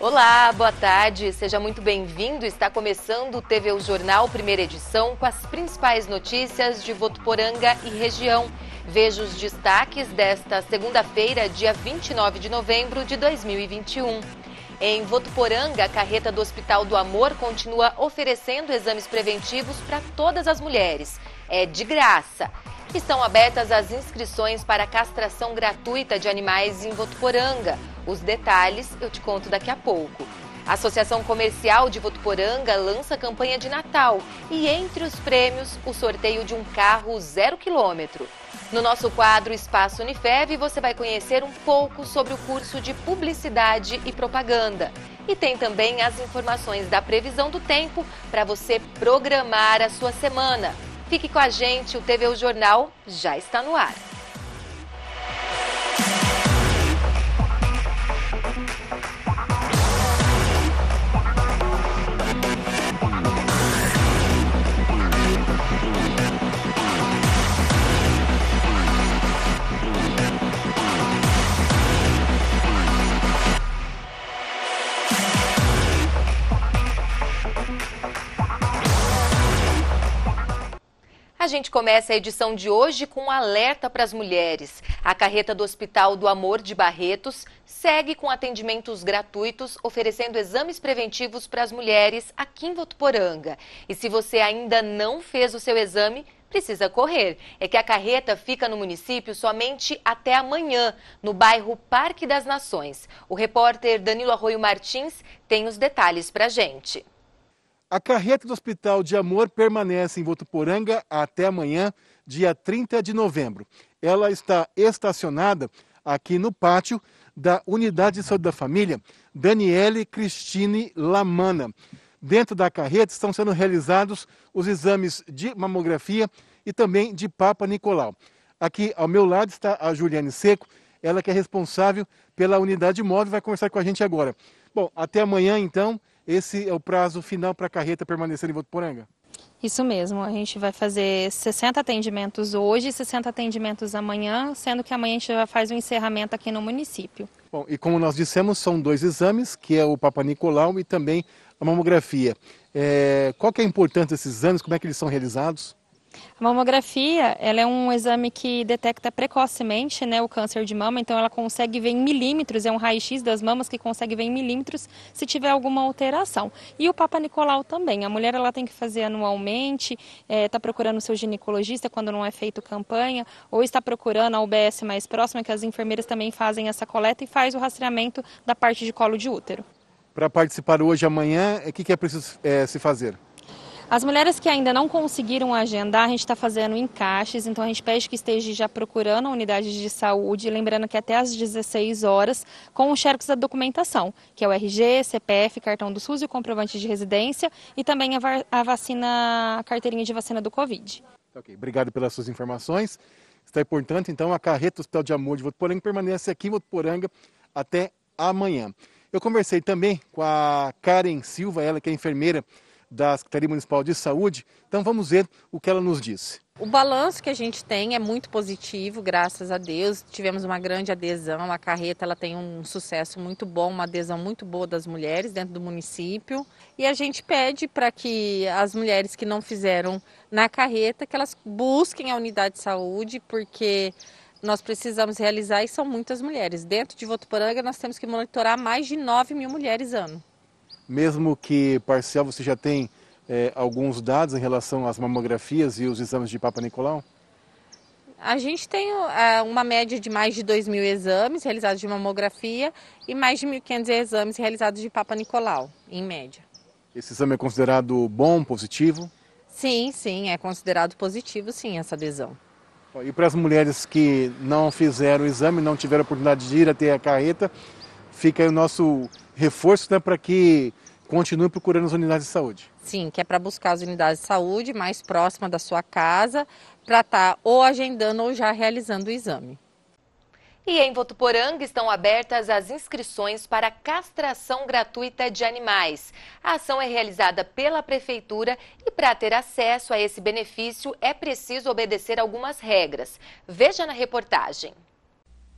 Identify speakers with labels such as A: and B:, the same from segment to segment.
A: Olá, boa tarde, seja muito bem-vindo. Está começando o TV o Jornal, primeira edição, com as principais notícias de Votuporanga e região. Veja os destaques desta segunda-feira, dia 29 de novembro de 2021. Em Votuporanga, a carreta do Hospital do Amor continua oferecendo exames preventivos para todas as mulheres. É de graça. Estão abertas as inscrições para castração gratuita de animais em Votuporanga. Os detalhes eu te conto daqui a pouco. A Associação Comercial de Votuporanga lança campanha de Natal e entre os prêmios, o sorteio de um carro zero quilômetro. No nosso quadro Espaço Unifev, você vai conhecer um pouco sobre o curso de Publicidade e Propaganda. E tem também as informações da previsão do tempo para você programar a sua semana. Fique com a gente, o TV o Jornal já está no ar. gente começa a edição de hoje com um alerta para as mulheres. A carreta do Hospital do Amor de Barretos segue com atendimentos gratuitos, oferecendo exames preventivos para as mulheres aqui em Votuporanga. E se você ainda não fez o seu exame, precisa correr. É que a carreta fica no município somente até amanhã, no bairro Parque das Nações. O repórter Danilo Arroio Martins tem os detalhes para gente. gente.
B: A carreta do Hospital de Amor permanece em Votuporanga até amanhã, dia 30 de novembro. Ela está estacionada aqui no pátio da Unidade de Saúde da Família, Daniele Cristine Lamana. Dentro da carreta estão sendo realizados os exames de mamografia e também de Papa Nicolau. Aqui ao meu lado está a Juliane Seco, ela que é responsável pela unidade móvel, vai conversar com a gente agora. Bom, até amanhã então. Esse é o prazo final para a carreta permanecer em Votuporanga?
C: Isso mesmo, a gente vai fazer 60 atendimentos hoje e 60 atendimentos amanhã, sendo que amanhã a gente já faz o um encerramento aqui no município.
B: Bom, e como nós dissemos, são dois exames, que é o Papa Nicolau e também a mamografia. É, qual que é a importância desses exames, como é que eles são realizados?
C: A mamografia, ela é um exame que detecta precocemente né, o câncer de mama, então ela consegue ver em milímetros, é um raio-x das mamas que consegue ver em milímetros se tiver alguma alteração. E o Papa Nicolau também, a mulher ela tem que fazer anualmente, está é, tá procurando seu ginecologista quando não é feito campanha, ou está procurando a UBS mais próxima, que as enfermeiras também fazem essa coleta e faz o rastreamento da parte de colo de útero.
B: Para participar hoje, amanhã, o que, que é preciso é, se fazer?
C: As mulheres que ainda não conseguiram agendar, a gente está fazendo encaixes, então a gente pede que esteja já procurando a unidade de saúde, lembrando que até às 16 horas, com o xerox da documentação, que é o RG, CPF, cartão do SUS e o comprovante de residência, e também a, vacina, a carteirinha de vacina do Covid.
B: Tá ok, obrigado pelas suas informações. Está importante então, a carreta Hospital de Amor de Votuporanga permanece aqui em Votuporanga até amanhã. Eu conversei também com a Karen Silva, ela que é enfermeira da Secretaria Municipal de Saúde. Então vamos ver o que ela nos disse.
D: O balanço que a gente tem é muito positivo, graças a Deus. Tivemos uma grande adesão. A carreta ela tem um sucesso muito bom, uma adesão muito boa das mulheres dentro do município. E a gente pede para que as mulheres que não fizeram na carreta, que elas busquem a unidade de saúde, porque nós precisamos realizar e são muitas mulheres. Dentro de Votuporanga nós temos que monitorar mais de 9 mil mulheres ano
B: mesmo que parcial, você já tem é, alguns dados em relação às mamografias e os exames de Papa Nicolau?
D: A gente tem é, uma média de mais de 2 mil exames realizados de mamografia e mais de 1.500 exames realizados de Papa Nicolau, em média.
B: Esse exame é considerado bom, positivo?
D: Sim, sim, é considerado positivo, sim, essa adesão.
B: E para as mulheres que não fizeram o exame, não tiveram a oportunidade de ir até a carreta, fica aí o nosso reforço né, para que continue procurando as unidades de saúde.
D: Sim, que é para buscar as unidades de saúde mais próxima da sua casa, para estar tá ou agendando ou já realizando o exame.
A: E em Votuporanga estão abertas as inscrições para castração gratuita de animais. A ação é realizada pela Prefeitura e para ter acesso a esse benefício é preciso obedecer algumas regras. Veja na reportagem.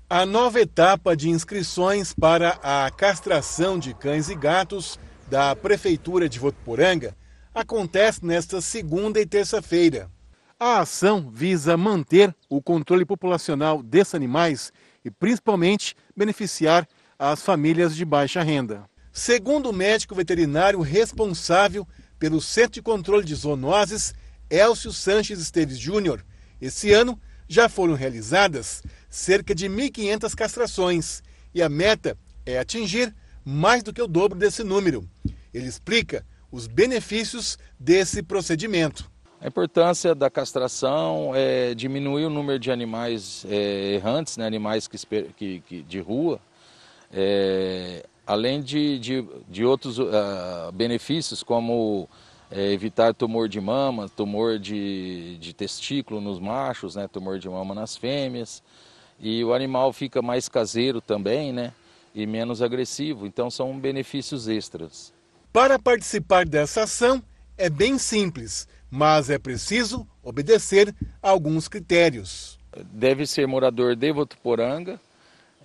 B: A nova etapa de inscrições para a castração de cães e gatos da Prefeitura de Votuporanga acontece nesta segunda e terça-feira. A ação visa manter o controle populacional desses animais e principalmente beneficiar as famílias de baixa renda. Segundo o médico veterinário responsável pelo Centro de Controle de Zoonoses, Elcio Sanches Esteves Júnior, esse ano já foram realizadas cerca de 1.500 castrações e a meta é atingir mais do que o dobro desse número. Ele explica
E: os benefícios desse procedimento. A importância da castração é diminuir o número de animais é, errantes, né, animais que, que, que de rua, é, além de, de, de outros uh, benefícios, como é, evitar tumor de mama, tumor de, de testículo nos machos, né, tumor de mama nas fêmeas, e o animal fica mais caseiro também, né, e menos agressivo, então são benefícios extras. Para participar dessa ação é bem simples,
B: mas é preciso obedecer a alguns critérios.
E: Deve ser morador de Votuporanga,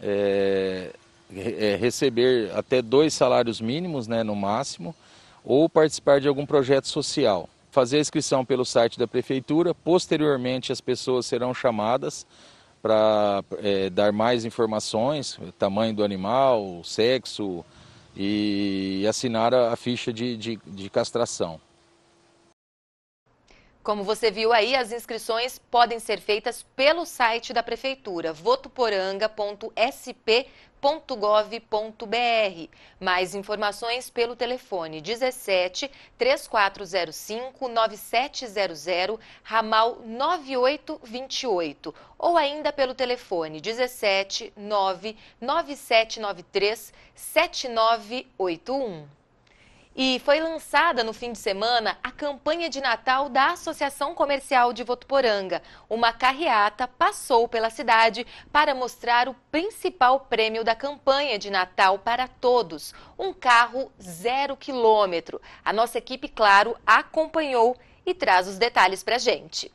E: é, é, receber até dois salários mínimos, né, no máximo, ou participar de algum projeto social. Fazer a inscrição pelo site da prefeitura, posteriormente as pessoas serão chamadas para é, dar mais informações, tamanho do animal, sexo, e assinar a ficha de, de, de castração.
A: Como você viu aí, as inscrições podem ser feitas pelo site da Prefeitura, votuporanga.sp.gov www.gov.br. Mais informações pelo telefone 17 3405 9700, ramal 9828, ou ainda pelo telefone 17 99793 7981. E foi lançada no fim de semana a campanha de Natal da Associação Comercial de Votuporanga. Uma carreata passou pela cidade para mostrar o principal prêmio da campanha de Natal para todos: um carro zero quilômetro. A nossa equipe, claro, acompanhou e traz os detalhes para a gente.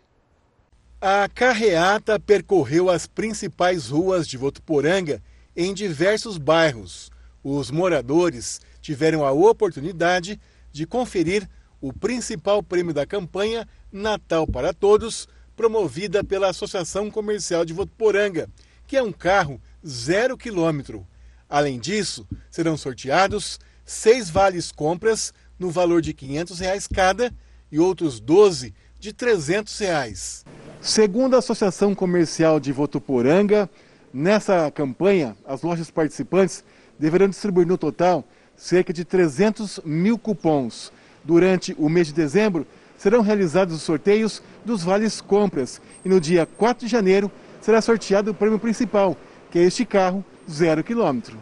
B: A carreata percorreu as principais ruas de Votuporanga em diversos bairros. Os moradores tiveram a oportunidade de conferir o principal prêmio da campanha Natal para Todos, promovida pela Associação Comercial de Votuporanga, que é um carro zero quilômetro. Além disso, serão sorteados seis vales compras no valor de R$ 500 reais cada e outros 12 de R$ 300. Reais. Segundo a Associação Comercial de Votuporanga, nessa campanha, as lojas participantes deverão distribuir no total cerca de 300 mil cupons. Durante o mês de dezembro, serão realizados os sorteios dos vales compras. E no dia 4 de janeiro, será sorteado o prêmio principal, que é este carro zero quilômetro.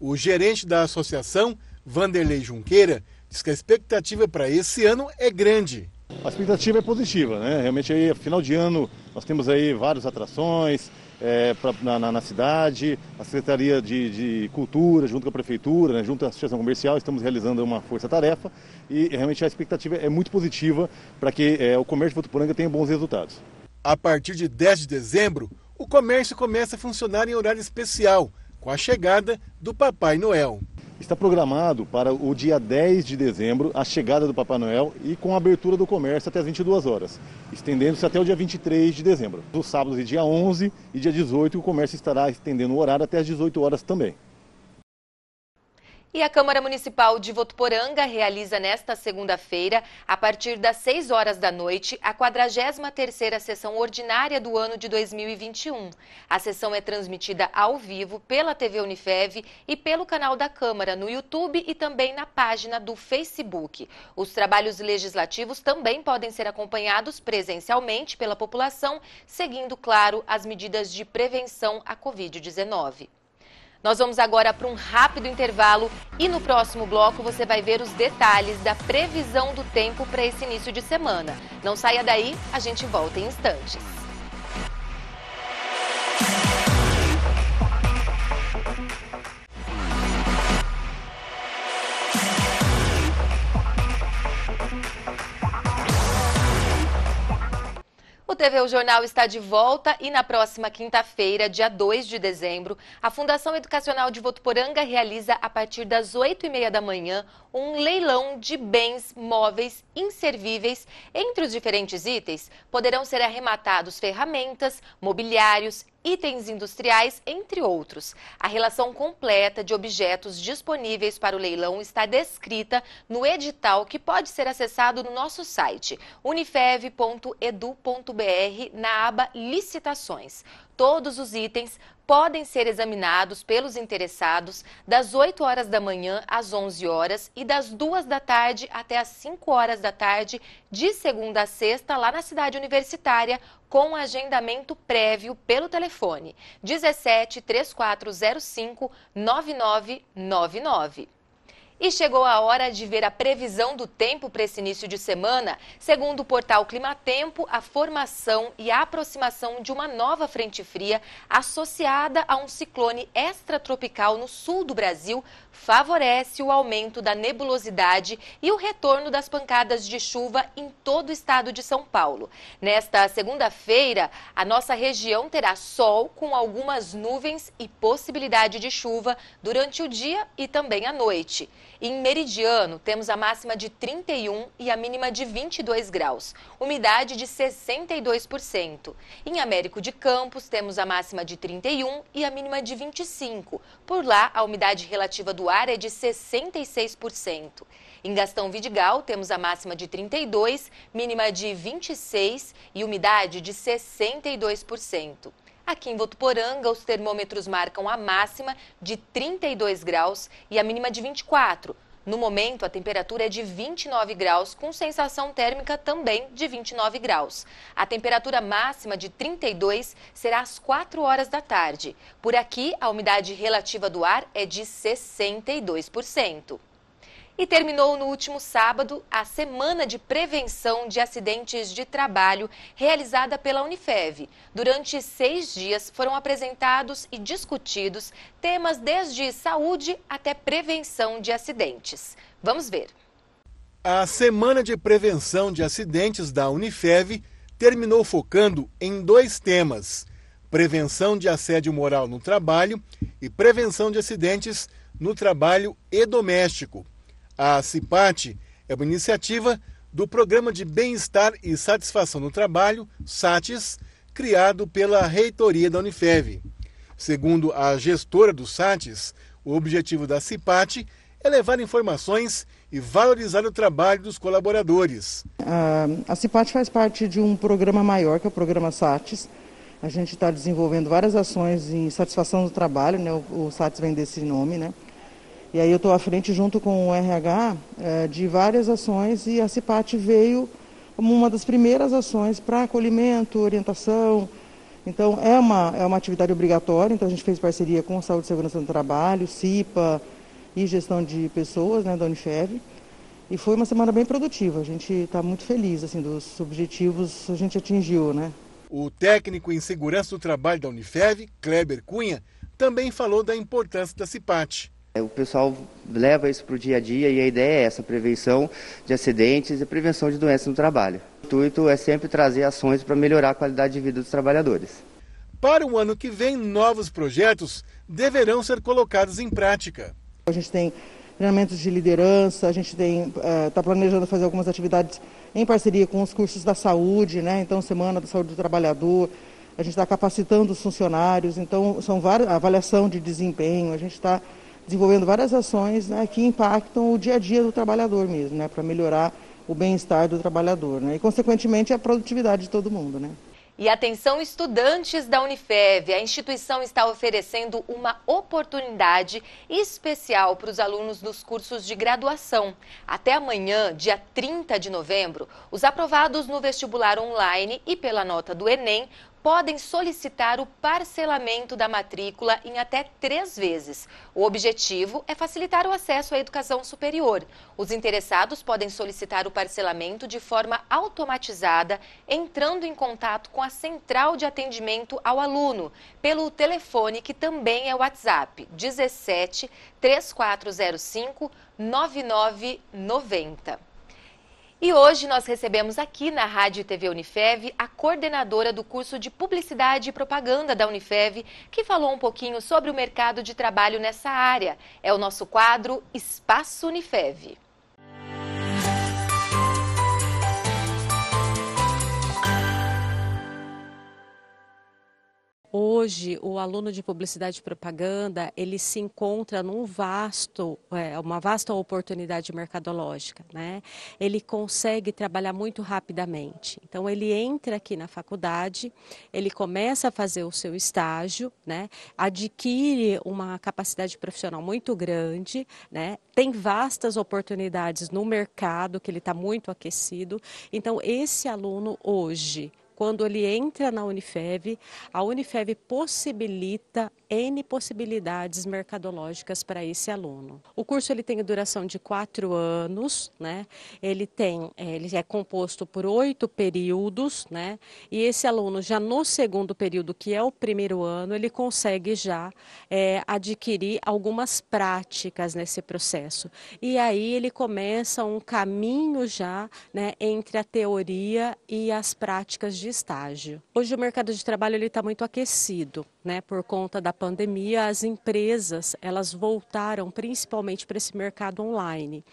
B: O gerente da associação, Vanderlei Junqueira, diz que a expectativa para esse ano é grande. A expectativa é positiva, né? Realmente aí, final de ano, nós temos aí várias atrações, é, pra, na, na, cidade, a Secretaria de, de Cultura, junto com a Prefeitura, né, junto à Associação Comercial, estamos realizando uma força-tarefa e realmente a expectativa é muito positiva para que é, o comércio de Votuporanga tenha bons resultados. A partir de 10 de dezembro, o comércio começa a funcionar em horário especial, com a chegada do Papai Noel. Está programado para o dia 10 de dezembro a chegada do Papai Noel e com a abertura do comércio até as 22 horas, estendendo-se até o dia 23 de dezembro. Nos sábados e dia 11 e dia 18 o comércio estará estendendo o horário até as 18 horas também.
A: E a Câmara Municipal de Votuporanga realiza nesta segunda-feira, a partir das 6 horas da noite, a 43ª sessão ordinária do ano de 2021. A sessão é transmitida ao vivo pela TV Unifev e pelo canal da Câmara no YouTube e também na página do Facebook. Os trabalhos legislativos também podem ser acompanhados presencialmente pela população, seguindo, claro, as medidas de prevenção à Covid-19. Nós vamos agora para um rápido intervalo e no próximo bloco você vai ver os detalhes da previsão do tempo para esse início de semana. Não saia daí, a gente volta em instantes. O TV O Jornal está de volta e na próxima quinta-feira, dia 2 de dezembro, a Fundação Educacional de Votuporanga realiza, a partir das 8h30 da manhã, um leilão de bens móveis inservíveis. Entre os diferentes itens, poderão ser arrematados ferramentas, mobiliários, itens industriais, entre outros. A relação completa de objetos disponíveis para o leilão está descrita no edital que pode ser acessado no nosso site unifev.edu.br na aba Licitações. Todos os itens podem ser examinados pelos interessados das 8 horas da manhã às 11 horas e das 2 da tarde até às 5 horas da tarde, de segunda a sexta, lá na cidade universitária, com agendamento prévio pelo telefone 17 3405 9999. E chegou a hora de ver a previsão do tempo para esse início de semana. Segundo o portal Climatempo, a formação e a aproximação de uma nova frente fria associada a um ciclone extratropical no sul do Brasil favorece o aumento da nebulosidade e o retorno das pancadas de chuva em todo o estado de São Paulo. Nesta segunda-feira, a nossa região terá sol com algumas nuvens e possibilidade de chuva durante o dia e também à noite. Em Meridiano, temos a máxima de 31 e a mínima de 22 graus, umidade de 62%. Em Américo de Campos, temos a máxima de 31 e a mínima de 25. Por lá, a umidade relativa do ar é de 66%. Em Gastão Vidigal, temos a máxima de 32, mínima de 26 e umidade de 62%. Aqui em Votuporanga, os termômetros marcam a máxima de 32 graus e a mínima de 24. No momento, a temperatura é de 29 graus, com sensação térmica também de 29 graus. A temperatura máxima de 32 será às 4 horas da tarde. Por aqui, a umidade relativa do ar é de 62% e terminou no último sábado a Semana de Prevenção de Acidentes de Trabalho realizada pela Unifev. Durante seis dias foram apresentados e discutidos temas desde saúde até prevenção de acidentes. Vamos ver.
B: A Semana de Prevenção de Acidentes da Unifev terminou focando em dois temas: prevenção de assédio moral no trabalho e prevenção de acidentes no trabalho e doméstico. A CIPAT é uma iniciativa do Programa de Bem-Estar e Satisfação no Trabalho, SATES, criado pela reitoria da Unifev. Segundo a gestora do SATES, o objetivo da CIPAT é levar informações e valorizar o trabalho dos colaboradores.
F: A CIPAT faz parte de um programa maior, que é o programa SATES. A gente está desenvolvendo várias ações em satisfação do trabalho, né? o SATES vem desse nome, né? E aí eu estou à frente, junto com o RH, é, de várias ações e a CIPAT veio como uma das primeiras ações para acolhimento, orientação. Então, é uma, é uma atividade obrigatória, então a gente fez parceria com a Saúde e Segurança do Trabalho, CIPA e Gestão de Pessoas, né, da Unifev. E foi uma semana bem produtiva, a gente está muito feliz, assim, dos
B: objetivos a gente atingiu, né. O técnico em segurança do trabalho da Unifev, Kleber Cunha, também falou da importância da CIPAT.
D: É, o pessoal leva isso para o dia a dia e a ideia é essa, prevenção de acidentes e prevenção de doenças no trabalho. O intuito é sempre trazer ações para melhorar a qualidade de vida dos trabalhadores.
B: Para o ano que vem, novos projetos deverão ser colocados em prática.
F: A gente tem treinamentos de liderança, a gente está é, uh, planejando fazer algumas atividades em parceria com os cursos da saúde, né? então Semana da Saúde do Trabalhador, a gente está capacitando os funcionários, então são várias avaliação de desempenho, a gente está desenvolvendo várias ações né, que impactam o dia a dia do trabalhador mesmo, né, para melhorar o bem-estar do trabalhador né, e, consequentemente, a produtividade de todo mundo. Né.
A: E atenção estudantes da Unifev, a instituição está oferecendo uma oportunidade especial para os alunos dos cursos de graduação. Até amanhã, dia 30 de novembro, os aprovados no vestibular online e pela nota do Enem podem solicitar o parcelamento da matrícula em até três vezes. O objetivo é facilitar o acesso à educação superior. Os interessados podem solicitar o parcelamento de forma automatizada, entrando em contato com a central de atendimento ao aluno, pelo telefone que também é o WhatsApp, 17 3405 9990. E hoje nós recebemos aqui na Rádio e TV Unifev a coordenadora do curso de Publicidade e Propaganda da Unifev, que falou um pouquinho sobre o mercado de trabalho nessa área. É o nosso quadro Espaço
G: Unifev. hoje o aluno de publicidade e propaganda ele se encontra num vasto, é, uma vasta oportunidade mercadológica, né? Ele consegue trabalhar muito rapidamente. Então ele entra aqui na faculdade, ele começa a fazer o seu estágio, né? Adquire uma capacidade profissional muito grande, né? Tem vastas oportunidades no mercado que ele está muito aquecido. Então esse aluno hoje quando ele entra na Unifev, a Unifev possibilita N possibilidades mercadológicas para esse aluno. O curso ele tem duração de quatro anos, né? ele, tem, eh, ele é composto por oito períodos, né? e esse aluno já no segundo período, que é o primeiro ano, ele consegue já é, adquirir algumas práticas nesse processo. E aí ele começa um caminho já né, entre a teoria e as práticas de estágio. Hoje o mercado de trabalho ele está muito aquecido, né, por conta da pandemia, as empresas elas voltaram principalmente para esse mercado online.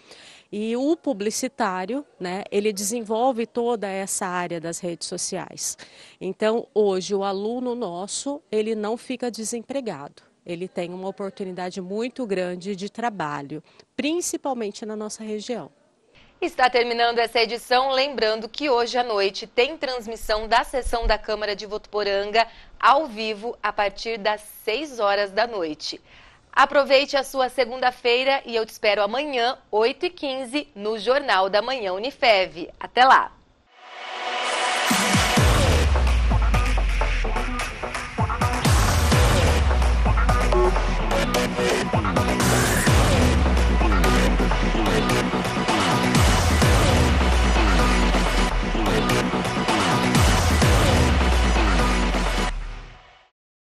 G: E o publicitário, né, ele desenvolve toda essa área das redes sociais. Então, hoje, o aluno nosso, ele não fica desempregado. Ele tem uma oportunidade muito grande de trabalho, principalmente na nossa região.
A: Está terminando essa edição, lembrando que hoje à noite tem transmissão da sessão da Câmara de Votuporanga ao vivo a partir das 6 horas da noite. Aproveite a sua segunda-feira e eu te espero amanhã, 8h15, no Jornal da Manhã Unifev. Até lá!